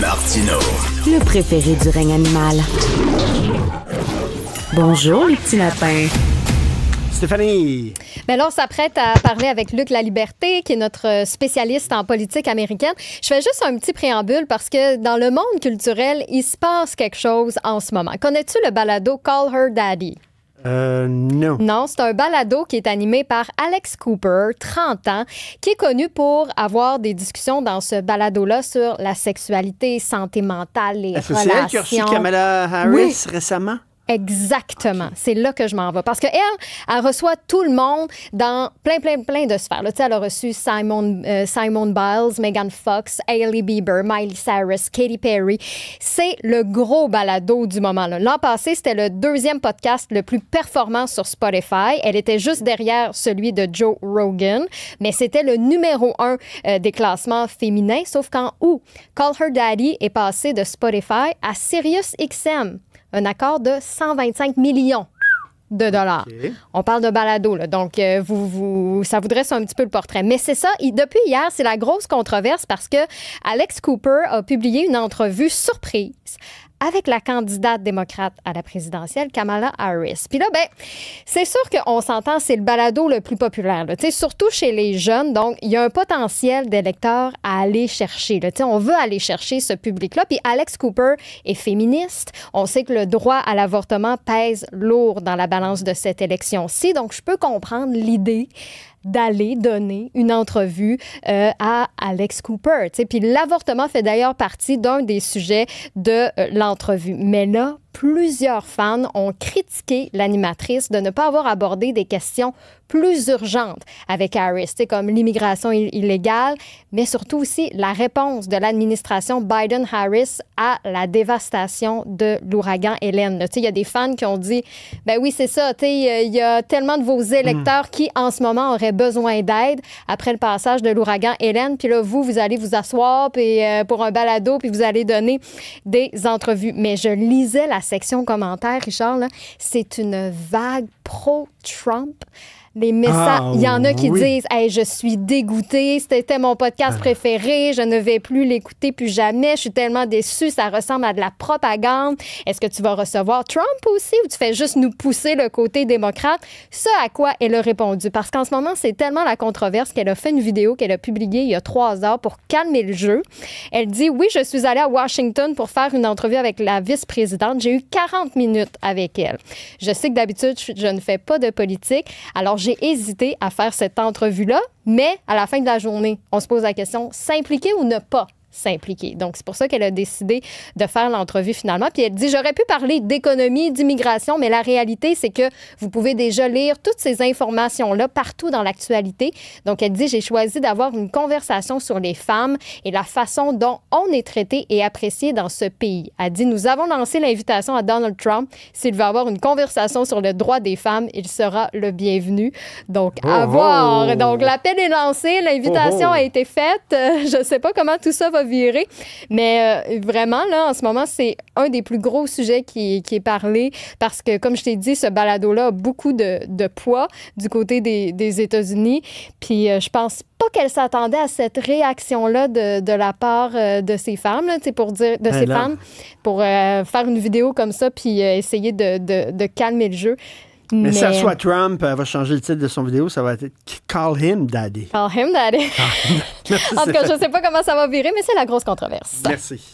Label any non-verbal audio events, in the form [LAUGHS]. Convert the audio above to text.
Martino. Le préféré du règne animal. Bonjour, les petits lapins. Stéphanie. Mais ben là, on s'apprête à parler avec Luc Laliberté, qui est notre spécialiste en politique américaine. Je fais juste un petit préambule parce que dans le monde culturel, il se passe quelque chose en ce moment. Connais-tu le balado Call Her Daddy? Euh, non. Non, c'est un balado qui est animé par Alex Cooper, 30 ans, qui est connu pour avoir des discussions dans ce balado-là sur la sexualité, santé mentale et relations. C'est elle qui a reçu Kamala Harris récemment? Exactement. C'est là que je m'en vais. Parce que elle reçoit tout le monde dans plein, plein, plein de sphères. Là, elle a reçu Simon, euh, Simon Biles, Megan Fox, Ailey Bieber, Miley Cyrus, Katy Perry. C'est le gros balado du moment. L'an passé, c'était le deuxième podcast le plus performant sur Spotify. Elle était juste derrière celui de Joe Rogan, mais c'était le numéro un euh, des classements féminins, sauf qu'en août, Call Her Daddy est passé de Spotify à SiriusXM un accord de 125 millions de dollars. On parle de balado, donc euh, vous, vous, ça vous dresse un petit peu le portrait. Mais c'est ça, et depuis hier, c'est la grosse controverse parce que Alex Cooper a publié une entrevue surprise avec la candidate démocrate à la présidentielle, Kamala Harris. Puis là, ben, c'est sûr qu'on s'entend, c'est le balado le plus populaire, là, surtout chez les jeunes. Donc, il y a un potentiel d'électeurs à aller chercher. Là, on veut aller chercher ce public-là. Puis Alex Cooper est féministe. On sait que le droit à l'avortement pèse lourd dans la balance de cette élection-ci. Donc, je peux comprendre l'idée d'aller donner une entrevue euh, à Alex Cooper. Puis l'avortement fait d'ailleurs partie d'un des sujets de euh, l'entrevue. Mais là, plusieurs fans ont critiqué l'animatrice de ne pas avoir abordé des questions plus urgentes avec Harris, comme l'immigration illégale, mais surtout aussi la réponse de l'administration Biden-Harris à la dévastation de l'ouragan Hélène. Il y a des fans qui ont dit, ben oui, c'est ça, il y a tellement de vos hmm. électeurs qui, en ce moment, auraient besoin d'aide après le passage de l'ouragan Hélène, puis là, vous, vous allez vous asseoir euh, pour un balado, puis vous allez donner des entrevues. Mais je lisais la la section commentaires, Richard, c'est une vague pro-Trump. Les messages. Ah il y en a qui disent hey, Je suis dégoûtée, c'était mon podcast ah. préféré, je ne vais plus l'écouter plus jamais, je suis tellement déçue, ça ressemble à de la propagande. Est-ce que tu vas recevoir Trump aussi ou tu fais juste nous pousser le côté démocrate Ce à quoi elle a répondu. Parce qu'en ce moment, c'est tellement la controverse qu'elle a fait une vidéo qu'elle a publiée il y a trois heures pour calmer le jeu. Elle dit Oui, je suis allée à Washington pour faire une entrevue avec la vice-présidente. J'ai eu 40 minutes avec elle. Je sais que d'habitude, je ne fais pas de politique. Alors, j'ai j'ai hésité à faire cette entrevue-là, mais à la fin de la journée, on se pose la question, s'impliquer ou ne pas s'impliquer. Donc, c'est pour ça qu'elle a décidé de faire l'entrevue finalement. Puis elle dit, j'aurais pu parler d'économie, d'immigration, mais la réalité, c'est que vous pouvez déjà lire toutes ces informations-là partout dans l'actualité. Donc, elle dit, j'ai choisi d'avoir une conversation sur les femmes et la façon dont on est traité et apprécié dans ce pays. Elle dit, nous avons lancé l'invitation à Donald Trump. S'il veut avoir une conversation sur le droit des femmes, il sera le bienvenu. Donc, à oh, oh, voir. Oh. Donc, l'appel est lancé, l'invitation a été faite. Je ne sais pas comment tout ça va virer. Mais euh, vraiment, là, en ce moment, c'est un des plus gros sujets qui, est parlé parce que, comme je t'ai dit, ce balado-là a beaucoup de, poids du côté des, États-Unis. Puis euh, je pense pas qu'elle s'attendait à cette réaction-là de, la part euh, de ces femmes, là, pour dire, de ben ces femmes, pour faire une vidéo comme ça puis essayer de, de calmer le jeu. Mais, si ça soit Trump, elle va changer le titre de son vidéo, ça va être Call him daddy. Call him daddy. [LAUGHS] en tout cas, je ne sais pas comment ça va virer, mais c'est la grosse controverse. Merci.